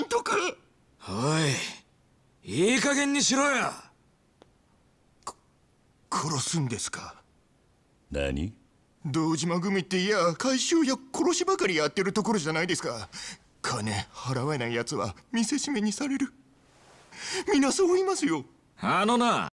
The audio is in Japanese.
監督おいいい加減にしろよ殺すんですか何堂島組っていや回収や殺しばかりやってるところじゃないですか金払わない奴は見せしめにされる皆そう言いますよあのな